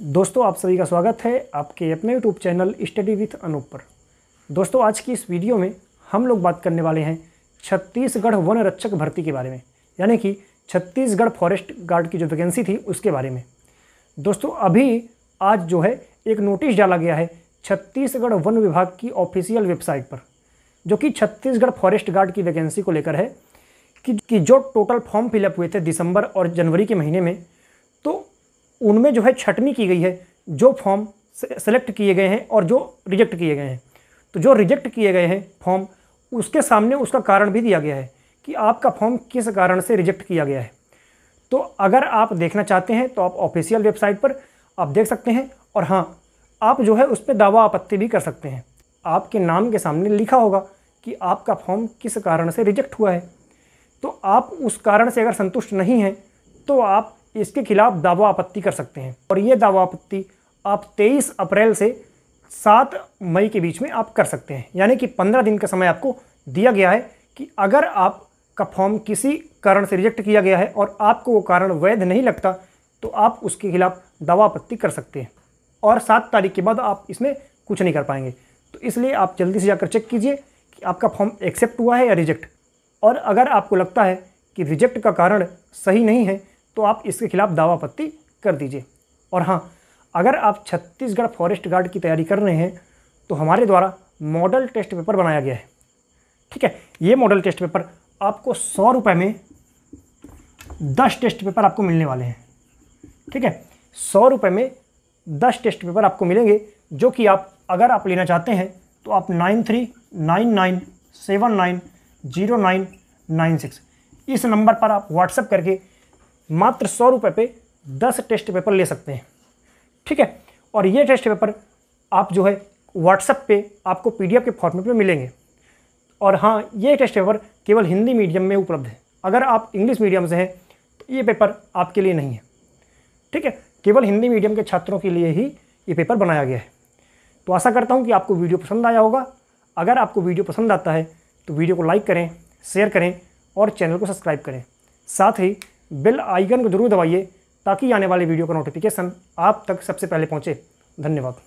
दोस्तों आप सभी का स्वागत है आपके अपने YouTube channel study with Anoop पर दोस्तों आज की इस वीडियो में हम लोग बात करने वाले हैं छत्तीसगढ़ वन रक्षक भर्ती के बारे में यानी कि छत्तीसगढ़ फॉरेस्ट गार्ड की जो वैकेंसी थी उसके बारे में दोस्तों अभी आज जो है एक नोटिस डाला गया है छत्तीसगढ़ वन विभाग की ऑफिशियल वेबसाइट पर जो कि छत्तीसगढ़ फॉरेस्ट गार्ड की वैकेंसी को लेकर है कि, कि जो टोटल फॉर्म फिलअप हुए थे दिसंबर और जनवरी के महीने में तो उनमें जो है छटनी की गई है जो फॉर्म सेलेक्ट किए गए हैं और जो रिजेक्ट किए गए हैं तो जो रिजेक्ट किए गए हैं फॉर्म उसके सामने उसका कारण भी दिया गया है कि आपका फॉर्म किस कारण से रिजेक्ट किया गया है तो अगर आप देखना चाहते हैं तो आप ऑफिशियल वेबसाइट पर आप देख सकते हैं और हाँ आप जो है उस पर दावा आपत्ति भी कर सकते हैं आपके नाम के सामने लिखा होगा कि आपका फॉर्म किस कारण से रिजेक्ट हुआ है तो आप उस कारण से अगर संतुष्ट नहीं हैं तो आप इसके खिलाफ दावा आपत्ति कर सकते हैं और ये दावा आपत्ति आप 23 अप्रैल से 7 मई के बीच में आप कर सकते हैं यानी कि 15 दिन का समय आपको दिया गया है कि अगर आपका फॉर्म किसी कारण से रिजेक्ट किया गया है और आपको वो कारण वैध नहीं लगता तो आप उसके खिलाफ दावा आपत्ति कर सकते हैं और सात तारीख के बाद आप इसमें कुछ नहीं कर पाएंगे तो इसलिए आप जल्दी से जाकर चेक कीजिए कि आपका फॉर्म एक्सेप्ट हुआ है या रिजेक्ट और अगर आपको लगता है कि रिजेक्ट का कारण सही नहीं है तो आप इसके खिलाफ दावा पत्ति कर दीजिए और हाँ अगर आप छत्तीसगढ़ फॉरेस्ट गार्ड की तैयारी कर रहे हैं तो हमारे द्वारा मॉडल टेस्ट पेपर बनाया गया है ठीक है ये मॉडल टेस्ट पेपर आपको सौ रुपये में दस टेस्ट पेपर आपको मिलने वाले हैं ठीक है सौ रुपये में दस टेस्ट पेपर आपको मिलेंगे जो कि आप अगर आप लेना चाहते हैं तो आप nine three nine nine seven nine zero nine nine six इस नंबर पर आप व्हाट्सएप करके मात्र सौ रुपये पे दस टेस्ट पेपर ले सकते हैं ठीक है और ये टेस्ट पेपर आप जो है व्हाट्सएप पे आपको पीडीएफ के फॉर्मेट में मिलेंगे और हाँ ये टेस्ट पेपर केवल हिंदी मीडियम में उपलब्ध है अगर आप इंग्लिश मीडियम से हैं तो ये पेपर आपके लिए नहीं है ठीक है केवल हिंदी मीडियम के छात्रों के लिए ही ये पेपर बनाया गया है तो आशा करता हूँ कि आपको वीडियो पसंद आया होगा अगर आपको वीडियो पसंद आता है तो वीडियो को लाइक करें शेयर करें और चैनल को सब्सक्राइब करें साथ ही बिल आइकन को जरूर दबाइए ताकि आने वाले वीडियो का नोटिफिकेशन आप तक सबसे पहले पहुँचे धन्यवाद